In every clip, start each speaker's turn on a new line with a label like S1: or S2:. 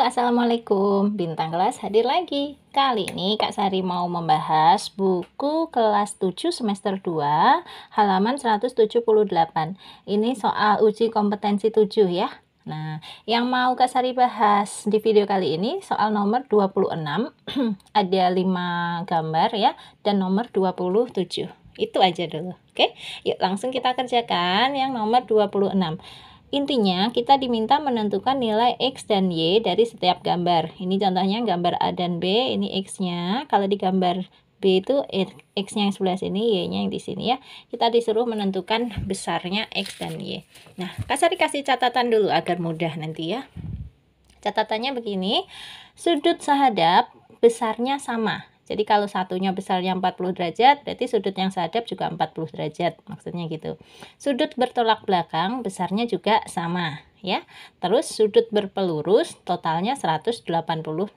S1: Assalamualaikum. Bintang kelas hadir lagi. Kali ini Kak Sari mau membahas buku kelas 7 semester 2, halaman 178. Ini soal uji kompetensi 7 ya. Nah, yang mau Kak Sari bahas di video kali ini soal nomor 26, ada 5 gambar ya, dan nomor 27. Itu aja dulu, oke? Yuk langsung kita kerjakan yang nomor 26. Intinya, kita diminta menentukan nilai X dan Y dari setiap gambar. Ini contohnya gambar A dan B, ini X-nya. Kalau di gambar B itu eh, X-nya yang sebelah sini, Y-nya yang di sini ya. Kita disuruh menentukan besarnya X dan Y. Nah, kasar dikasih catatan dulu agar mudah nanti ya. Catatannya begini, sudut sehadap besarnya sama. Jadi kalau satunya besarnya 40 derajat, berarti sudut yang sadap juga 40 derajat, maksudnya gitu. Sudut bertolak belakang besarnya juga sama, ya. Terus sudut berpelurus totalnya 180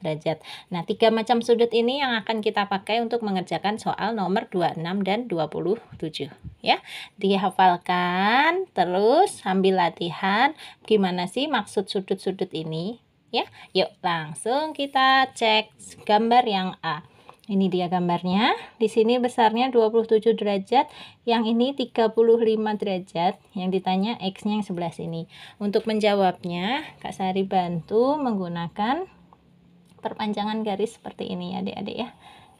S1: derajat. Nah, tiga macam sudut ini yang akan kita pakai untuk mengerjakan soal nomor 26 dan 27, ya. Dihafalkan, terus sambil latihan gimana sih maksud sudut-sudut ini ya. Yuk langsung kita cek gambar yang A. Ini dia gambarnya. Di sini besarnya 27 derajat, yang ini 35 derajat, yang ditanya X-nya yang sebelah sini. Untuk menjawabnya, Kak Sari bantu menggunakan perpanjangan garis seperti ini ya adik-adik ya.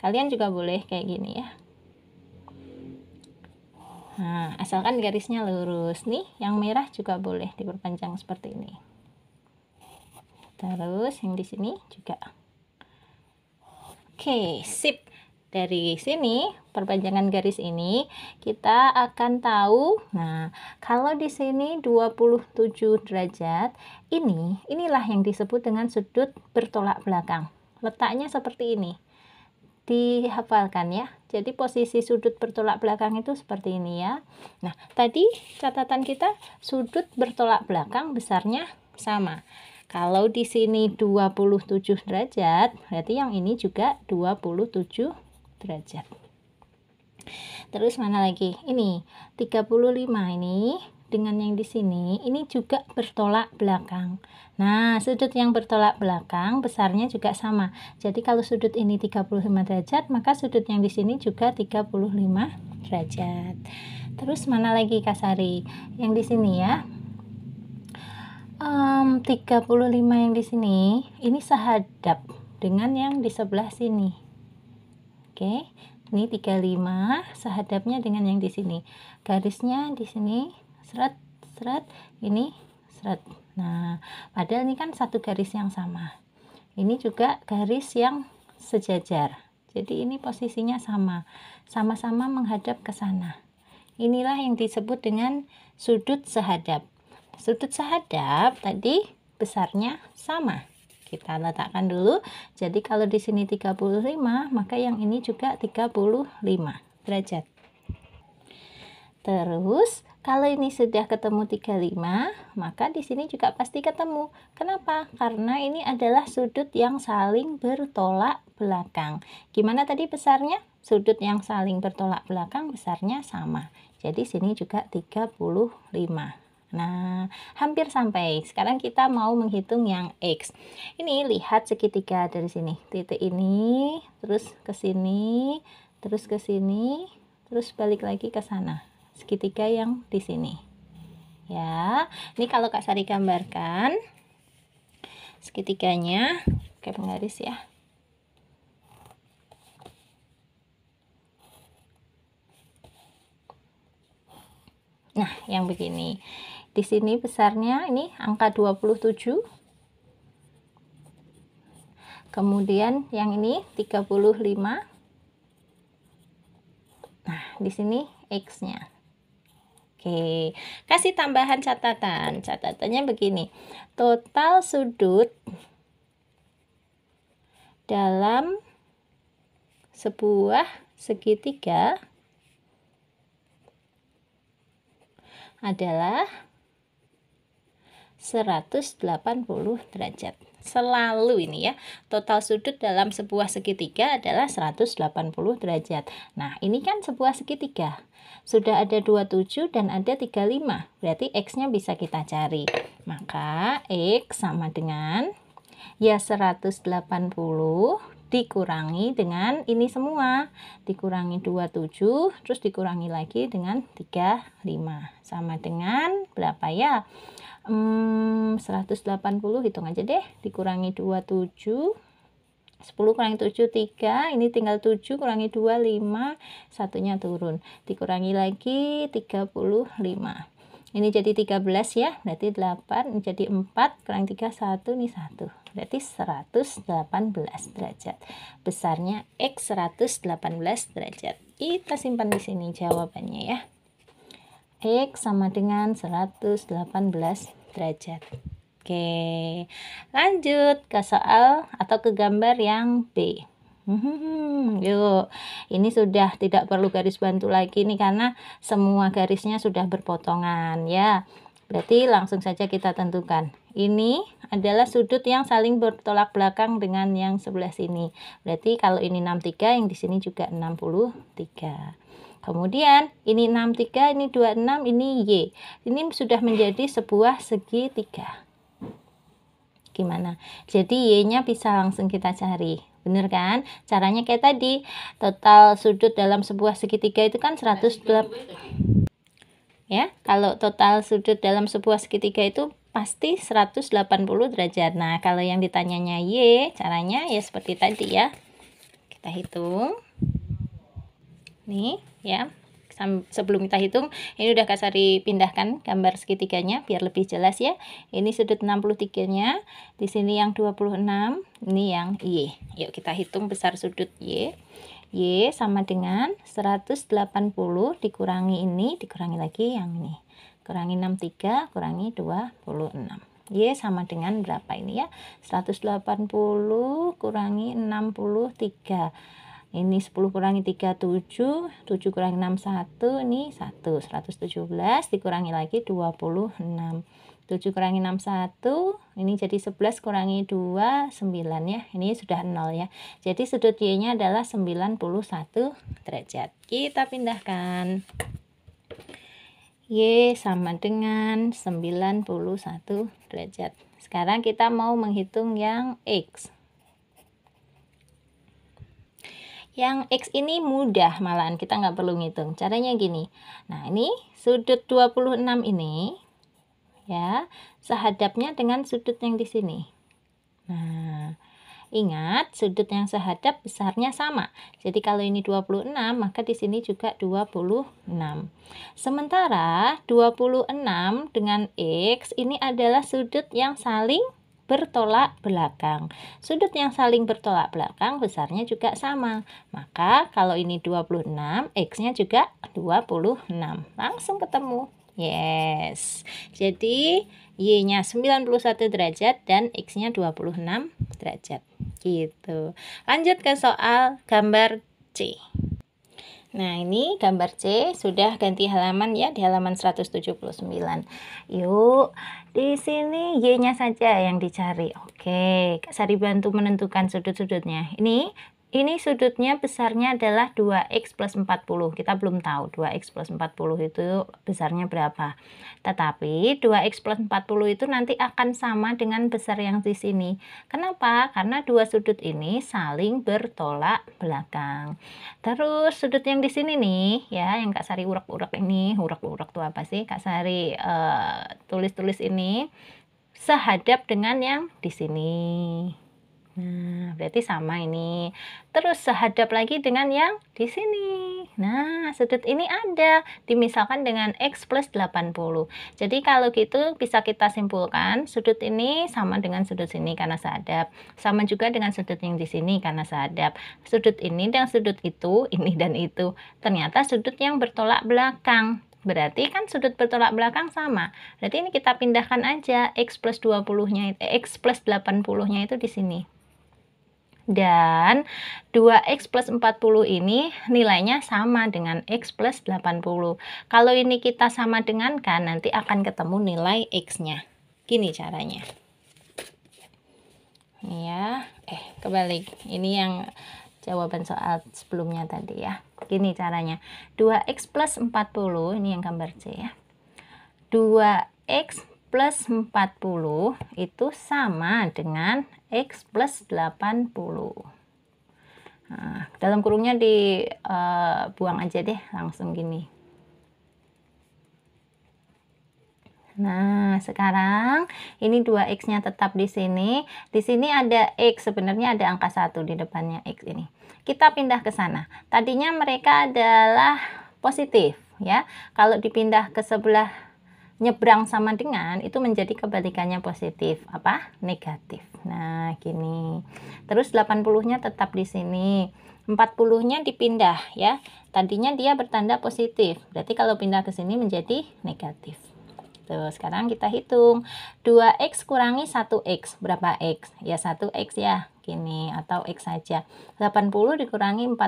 S1: Kalian juga boleh kayak gini ya. Nah, asalkan garisnya lurus nih, yang merah juga boleh diperpanjang seperti ini. Terus yang di sini juga. Oke, sip. Dari sini, perpanjangan garis ini, kita akan tahu, nah, kalau di sini 27 derajat, ini, inilah yang disebut dengan sudut bertolak belakang. Letaknya seperti ini. Dihafalkan ya. Jadi posisi sudut bertolak belakang itu seperti ini ya. Nah, tadi catatan kita sudut bertolak belakang besarnya sama. Kalau di sini 27 derajat, berarti yang ini juga 27 derajat. Terus mana lagi? Ini 35 ini dengan yang di sini, ini juga bertolak belakang. Nah, sudut yang bertolak belakang besarnya juga sama. Jadi kalau sudut ini 35 derajat, maka sudut yang di sini juga 35 derajat. Terus mana lagi Kasari? Yang di sini ya, um, 35 yang di sini, ini sehadap dengan yang di sebelah sini. Oke, ini 35 sehadapnya dengan yang di sini. Garisnya di sini seret seret ini seret. Nah, padahal ini kan satu garis yang sama. Ini juga garis yang sejajar. Jadi ini posisinya sama. Sama-sama menghadap ke sana. Inilah yang disebut dengan sudut sehadap sudut sehadap tadi besarnya sama kita letakkan dulu jadi kalau di sini 35 maka yang ini juga 35 derajat terus kalau ini sudah ketemu 35, maka di sini juga pasti ketemu. Kenapa? Karena ini adalah sudut yang saling bertolak belakang. Gimana tadi besarnya? Sudut yang saling bertolak belakang besarnya sama. Jadi sini juga 35. Nah, hampir sampai Sekarang kita mau menghitung yang X. Ini lihat segitiga dari sini. Titik ini, terus ke sini, terus ke sini, terus balik lagi ke sana. Segitiga yang di sini. Ya, ini kalau Kak Sari gambarkan, segitiganya, kayak penggaris ya. Nah, yang begini. Di sini besarnya ini angka 27. Kemudian yang ini 35. Nah, di sini X-nya. Oke, kasih tambahan catatan. Catatannya begini. Total sudut dalam sebuah segitiga adalah 180 derajat. Selalu ini ya, total sudut dalam sebuah segitiga adalah 180 derajat. Nah, ini kan sebuah segitiga. Sudah ada 27 dan ada 35. Berarti X-nya bisa kita cari. Maka X sama dengan ya 180 dikurangi dengan ini semua dikurangi 27 terus dikurangi lagi dengan 35 sama dengan berapa ya 180 hmm, hitung aja deh dikurangi 27 10 kurangi 7 3 ini tinggal 7 kurangi 2 5 satunya turun dikurangi lagi 35 ini jadi 13 ya berarti 8 jadi 4 kurang 3 1 ini 1 berarti 118 derajat besarnya X 118 derajat kita simpan di sini jawabannya ya X sama dengan 118 derajat. Oke, lanjut ke soal atau ke gambar yang B. Hmm, yuk, ini sudah tidak perlu garis bantu lagi nih karena semua garisnya sudah berpotongan ya. Berarti langsung saja kita tentukan. Ini adalah sudut yang saling bertolak belakang dengan yang sebelah sini. Berarti kalau ini 63, yang di sini juga 63. Kemudian ini 63, ini 26, ini Y. Ini sudah menjadi sebuah segitiga. Gimana? Jadi Y-nya bisa langsung kita cari. Bener kan? Caranya kayak tadi. Total sudut dalam sebuah segitiga itu kan 180. Ya, kalau total sudut dalam sebuah segitiga itu pasti 180 derajat. Nah, kalau yang ditanyanya Y, caranya ya seperti tadi ya. Kita hitung. Nih ya sebelum kita hitung ini udah kasari pindahkan gambar segitiganya biar lebih jelas ya ini sudut 63 nya di sini yang 26 ini yang Y yuk kita hitung besar sudut Y Y sama dengan 180 dikurangi ini dikurangi lagi yang ini kurangi 63 kurangi 26 Y sama dengan berapa ini ya 180 kurangi 63 ini 10 kurangi 3 7 7 kurangi 6 1 ini 1 117 dikurangi lagi 26 7 kurangi 6 1 ini jadi 11 kurangi 2 9 ya ini sudah 0 ya jadi sudut Y nya adalah 91 derajat kita pindahkan Y sama dengan 91 derajat sekarang kita mau menghitung yang X Yang X ini mudah malahan, kita nggak perlu ngitung. Caranya gini. Nah, ini sudut 26 ini, ya, sehadapnya dengan sudut yang di sini. Nah, ingat sudut yang sehadap besarnya sama. Jadi kalau ini 26, maka di sini juga 26. Sementara 26 dengan X ini adalah sudut yang saling bertolak belakang. Sudut yang saling bertolak belakang besarnya juga sama. Maka kalau ini 26, X-nya juga 26. Langsung ketemu. Yes. Jadi Y-nya 91 derajat dan X-nya 26 derajat. Gitu. Lanjut ke soal gambar C. Nah, ini gambar C sudah ganti halaman ya di halaman 179. Yuk, di sini Y-nya saja yang dicari. Oke, Kak Sari bantu menentukan sudut-sudutnya. Ini ini sudutnya besarnya adalah 2x plus 40. Kita belum tahu 2x plus 40 itu besarnya berapa. Tetapi 2x plus 40 itu nanti akan sama dengan besar yang di sini. Kenapa? Karena dua sudut ini saling bertolak belakang. Terus sudut yang di sini nih, ya yang Kak Sari urak-urak ini. urak-urak itu apa sih? Kak Sari eh, tulis-tulis uh, tulis -tulis ini sehadap dengan yang di sini. Nah, berarti sama ini. Terus sehadap lagi dengan yang di sini. Nah, sudut ini ada. Dimisalkan dengan X plus 80. Jadi kalau gitu bisa kita simpulkan sudut ini sama dengan sudut sini karena sehadap. Sama juga dengan sudut yang di sini karena sehadap. Sudut ini dan sudut itu, ini dan itu. Ternyata sudut yang bertolak belakang. Berarti kan sudut bertolak belakang sama. Berarti ini kita pindahkan aja X plus 20-nya, X plus 80-nya itu di sini. Dan 2x plus 40 ini nilainya sama dengan x plus 80. Kalau ini kita sama dengan kan nanti akan ketemu nilai x-nya. Gini caranya. Ini ya, eh kebalik. Ini yang jawaban soal sebelumnya tadi ya. Gini caranya. 2x plus 40, ini yang gambar C ya. 2x plus 40 itu sama dengan X plus 80. Nah, dalam kurungnya dibuang eh, aja deh langsung gini. Nah, sekarang ini 2x-nya tetap di sini. Di sini ada x, sebenarnya ada angka 1 di depannya x ini. Kita pindah ke sana. Tadinya mereka adalah positif ya. Kalau dipindah ke sebelah nyebrang sama dengan itu menjadi kebalikannya positif apa negatif nah gini terus 80-nya tetap di sini 40-nya dipindah ya. Tadinya dia bertanda positif. Berarti kalau pindah ke sini menjadi negatif. Tuh, sekarang kita hitung 2x kurangi 1x. Berapa x? Ya 1x ya. Gini atau x saja. 80 dikurangi 40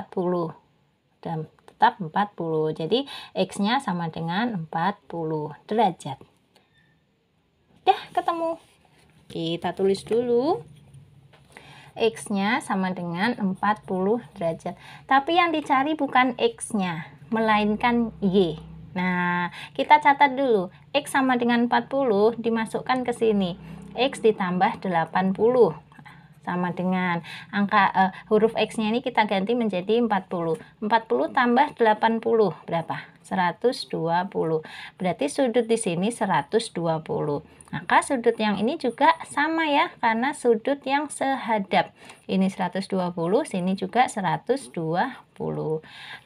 S1: tetap 40. Jadi X-nya sama dengan 40 derajat. Dah ketemu. Kita tulis dulu. X-nya sama dengan 40 derajat. Tapi yang dicari bukan X-nya, melainkan Y. Nah, kita catat dulu. X sama dengan 40 dimasukkan ke sini. X ditambah 80 sama dengan angka uh, huruf X-nya ini kita ganti menjadi 40. 40 tambah 80 berapa? 120. Berarti sudut di sini 120. Maka sudut yang ini juga sama ya karena sudut yang sehadap. Ini 120, sini juga 120.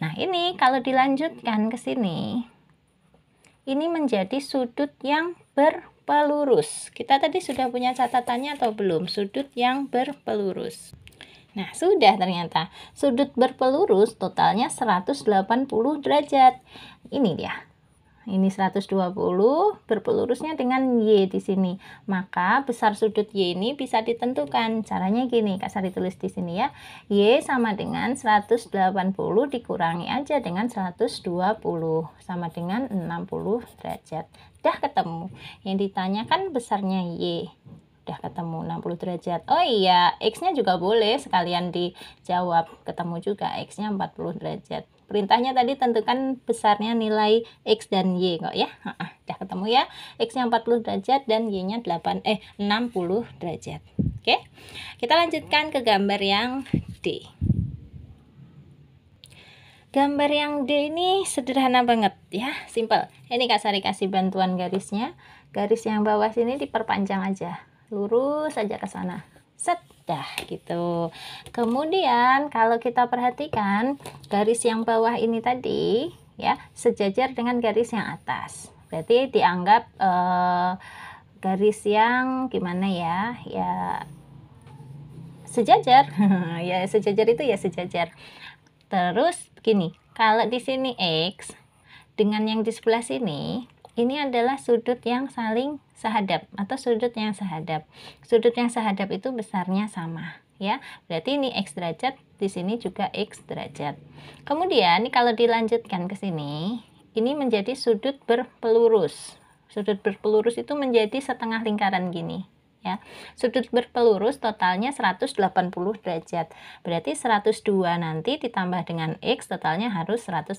S1: Nah, ini kalau dilanjutkan ke sini ini menjadi sudut yang berpelurus. Kita tadi sudah punya catatannya atau belum? Sudut yang berpelurus. Nah, sudah ternyata. Sudut berpelurus totalnya 180 derajat. Ini dia ini 120 berpelurusnya dengan Y di sini. Maka besar sudut Y ini bisa ditentukan. Caranya gini, Kak Sari tulis di sini ya. Y sama dengan 180 dikurangi aja dengan 120 sama dengan 60 derajat. Dah ketemu. Yang ditanyakan besarnya Y. Udah ketemu 60 derajat. Oh iya, X-nya juga boleh sekalian dijawab. Ketemu juga X-nya 40 derajat. Perintahnya tadi tentukan besarnya nilai X dan Y kok ya. Nah, ketemu ya. X-nya 40 derajat dan Y-nya 8 eh 60 derajat. Oke. Kita lanjutkan ke gambar yang D. Gambar yang D ini sederhana banget ya, simple. Ini Kak Sari kasih bantuan garisnya. Garis yang bawah sini diperpanjang aja. Lurus saja ke sana. Set mudah gitu kemudian kalau kita perhatikan garis yang bawah ini tadi ya sejajar dengan garis yang atas berarti dianggap eh, garis yang gimana ya ya sejajar ya sejajar itu ya sejajar terus begini kalau di sini x dengan yang di sebelah sini ini adalah sudut yang saling sehadap atau sudut yang sehadap. Sudut yang sehadap itu besarnya sama, ya. Berarti ini x derajat, di sini juga x derajat. Kemudian ini kalau dilanjutkan ke sini, ini menjadi sudut berpelurus. Sudut berpelurus itu menjadi setengah lingkaran gini, ya. Sudut berpelurus totalnya 180 derajat. Berarti 102 nanti ditambah dengan X totalnya harus 180.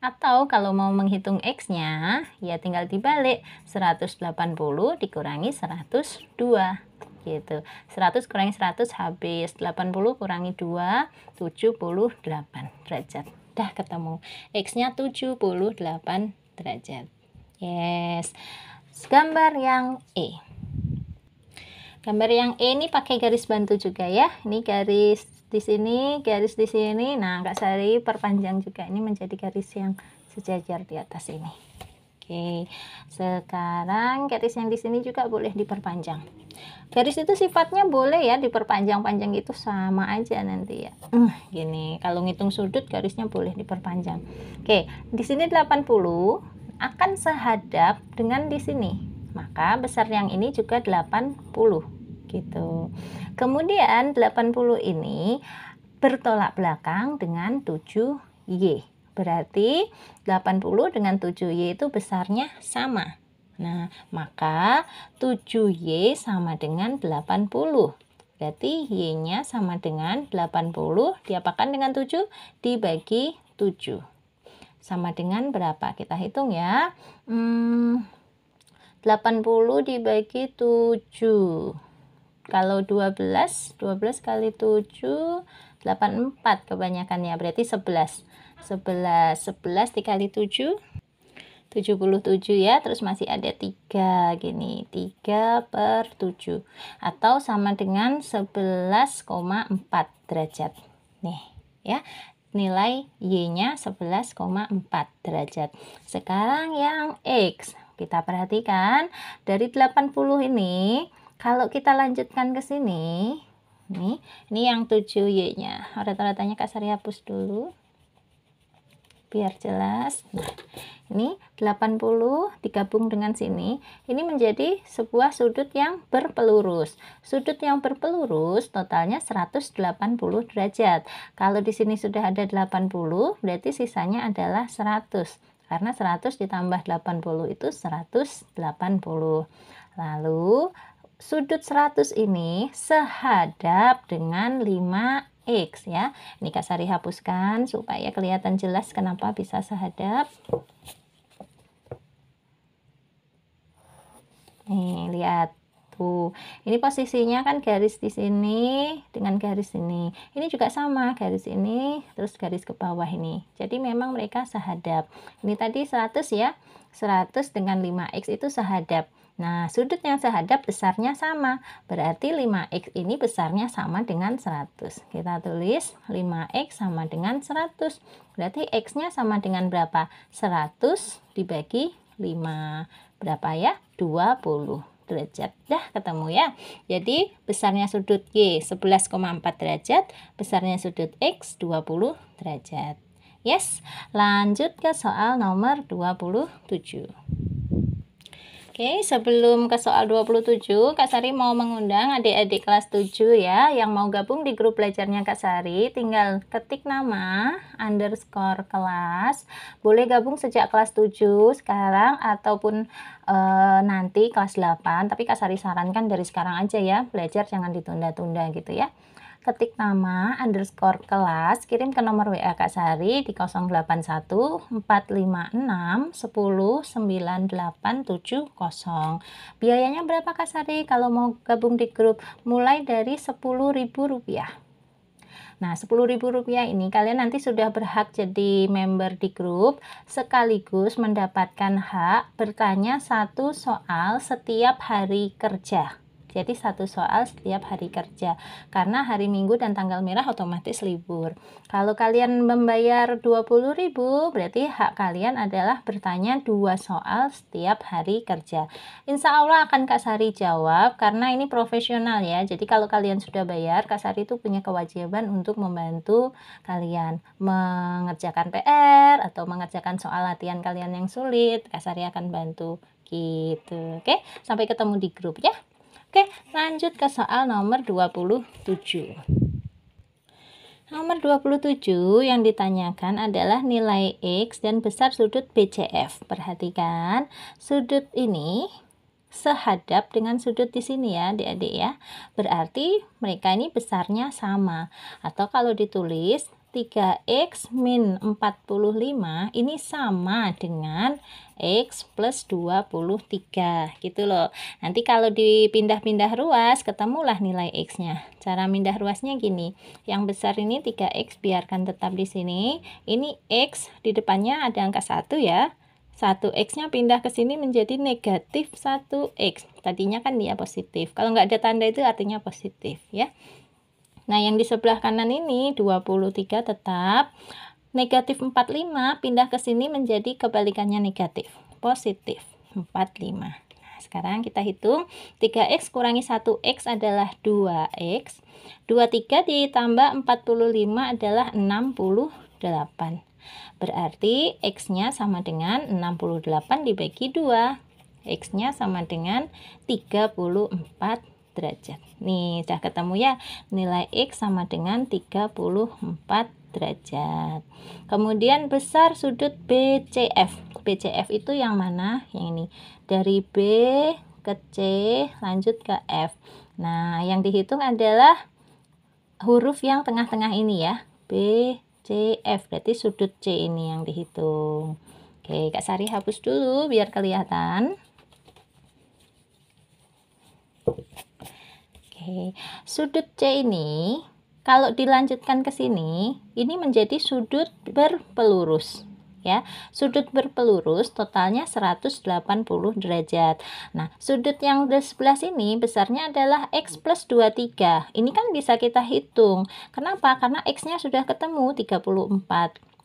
S1: Atau kalau mau menghitung X-nya, ya tinggal dibalik 180 dikurangi 102 gitu. 100 kurangi 100 habis, 80 kurangi 2 78 derajat. Dah ketemu. X-nya 78 derajat. Yes. Gambar yang E gambar yang E ini pakai garis bantu juga ya ini garis di sini garis di sini nah enggak sehari perpanjang juga ini menjadi garis yang sejajar di atas ini Oke, sekarang garis yang di sini juga boleh diperpanjang. Garis itu sifatnya boleh ya diperpanjang-panjang itu sama aja nanti ya. Uh, gini, kalau ngitung sudut garisnya boleh diperpanjang. Oke, di sini 80 akan sehadap dengan di sini maka besar yang ini juga 80 gitu. Kemudian 80 ini bertolak belakang dengan 7Y. Berarti 80 dengan 7Y itu besarnya sama. Nah, maka 7Y sama dengan 80. Berarti Y-nya sama dengan 80, diapakan dengan 7? Dibagi 7. Sama dengan berapa? Kita hitung ya. Hmm, 80 dibagi 7 kalau 12 12 kali 7 84 kebanyakan ya berarti 11 11 11 dikali 7 77 ya terus masih ada 3 gini 3 per 7 atau sama dengan 11,4 derajat nih ya nilai Y nya 11,4 derajat sekarang yang X kita perhatikan dari 80 ini kalau kita lanjutkan ke sini ini ini yang 7Y-nya. Rata-ratanya Kak Sari hapus dulu biar jelas. Nah, ini 80 digabung dengan sini. Ini menjadi sebuah sudut yang berpelurus. Sudut yang berpelurus totalnya 180 derajat. Kalau di sini sudah ada 80, berarti sisanya adalah 100. Karena 100 ditambah 80 itu 180. Lalu sudut 100 ini sehadap dengan 5x ya. Ini Kak Sari hapuskan supaya kelihatan jelas kenapa bisa sehadap. Nih, lihat aku ini posisinya kan garis di sini dengan garis ini ini juga sama garis ini terus garis ke bawah ini jadi memang mereka sehadap ini tadi 100 ya 100 dengan 5x itu sehadap Nah, sudut yang sehadap besarnya sama, berarti 5x ini besarnya sama dengan 100. Kita tulis 5x sama dengan 100. Berarti x-nya sama dengan berapa? 100 dibagi 5. Berapa ya? 20 derajat. Dah ketemu ya. Jadi besarnya sudut Y 11,4 derajat, besarnya sudut X 20 derajat. Yes, lanjut ke soal nomor 27. Oke, sebelum ke soal 27, Kak Sari mau mengundang adik-adik kelas 7 ya yang mau gabung di grup belajarnya Kak Sari, tinggal ketik nama underscore kelas. Boleh gabung sejak kelas 7 sekarang ataupun e, nanti kelas 8, tapi Kak Sari sarankan dari sekarang aja ya, belajar jangan ditunda-tunda gitu ya ketik nama underscore kelas, kirim ke nomor WA Kak Sari di 081 456 10 9870. Biayanya berapa Kak Sari kalau mau gabung di grup? Mulai dari rp rupiah. Nah, rp rupiah ini kalian nanti sudah berhak jadi member di grup sekaligus mendapatkan hak bertanya satu soal setiap hari kerja. Jadi satu soal setiap hari kerja. Karena hari Minggu dan tanggal merah otomatis libur. Kalau kalian membayar 20.000 berarti hak kalian adalah bertanya dua soal setiap hari kerja. Insya Allah akan Kak Sari jawab karena ini profesional ya. Jadi kalau kalian sudah bayar, Kak Sari itu punya kewajiban untuk membantu kalian mengerjakan PR atau mengerjakan soal latihan kalian yang sulit. Kak Sari akan bantu gitu. Oke, sampai ketemu di grup ya. Oke, lanjut ke soal nomor 27. Nomor 27 yang ditanyakan adalah nilai X dan besar sudut BCF. Perhatikan, sudut ini sehadap dengan sudut di sini ya, adik-adik ya. Berarti mereka ini besarnya sama. Atau kalau ditulis 3x min 45 ini sama dengan x plus 23 gitu loh nanti kalau dipindah-pindah ruas ketemulah nilai x nya cara pindah ruasnya gini yang besar ini 3x biarkan tetap di sini ini x di depannya ada angka 1 ya 1x nya pindah ke sini menjadi negatif 1x tadinya kan dia positif kalau nggak ada tanda itu artinya positif ya Nah, yang di sebelah kanan ini 23 tetap. Negatif 45 pindah ke sini menjadi kebalikannya negatif. Positif 45. Nah, sekarang kita hitung 3x kurangi 1x adalah 2x. 23 ditambah 45 adalah 68. Berarti x-nya sama dengan 68 dibagi 2. X-nya sama dengan 34 derajat. Nih, sudah ketemu ya. Nilai X sama dengan 34 derajat. Kemudian besar sudut BCF. BCF itu yang mana? Yang ini. Dari B ke C lanjut ke F. Nah, yang dihitung adalah huruf yang tengah-tengah ini ya. B, C, F. Berarti sudut C ini yang dihitung. Oke, Kak Sari hapus dulu biar kelihatan. Oke, sudut C ini kalau dilanjutkan ke sini, ini menjadi sudut berpelurus ya. Sudut berpelurus totalnya 180 derajat. Nah, sudut yang di sebelah sini besarnya adalah X plus 23. Ini kan bisa kita hitung. Kenapa? Karena X-nya sudah ketemu 34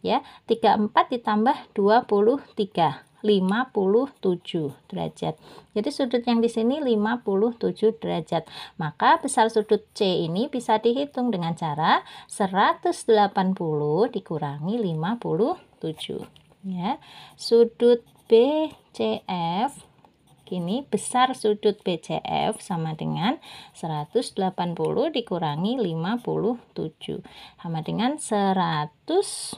S1: ya. 34 ditambah 23. 57 derajat. Jadi sudut yang di sini 57 derajat. Maka besar sudut C ini bisa dihitung dengan cara 180 dikurangi 57. Ya. Sudut BCF Kini besar sudut BCF sama dengan 180 dikurangi 57 sama dengan 100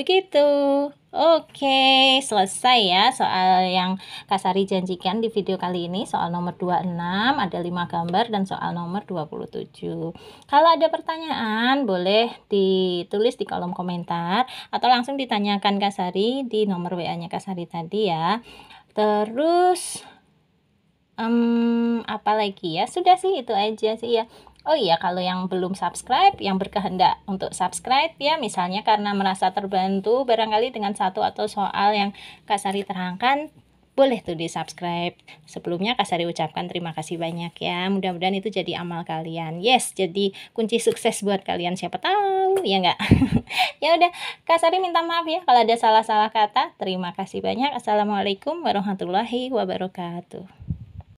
S1: Begitu. Oke, selesai ya soal yang Kasari janjikan di video kali ini. Soal nomor 26, ada 5 gambar, dan soal nomor 27. Kalau ada pertanyaan, boleh ditulis di kolom komentar, atau langsung ditanyakan Kasari di nomor WA-nya Kasari tadi ya. Terus, um, apa lagi ya? Sudah sih, itu aja sih ya. Oh iya, kalau yang belum subscribe, yang berkehendak untuk subscribe ya, misalnya karena merasa terbantu barangkali dengan satu atau soal yang Kasari terangkan, boleh tuh di subscribe. Sebelumnya Kasari ucapkan terima kasih banyak ya. Mudah-mudahan itu jadi amal kalian. Yes, jadi kunci sukses buat kalian siapa tahu ya enggak? ya udah, Kasari minta maaf ya kalau ada salah-salah kata. Terima kasih banyak. Assalamualaikum warahmatullahi wabarakatuh.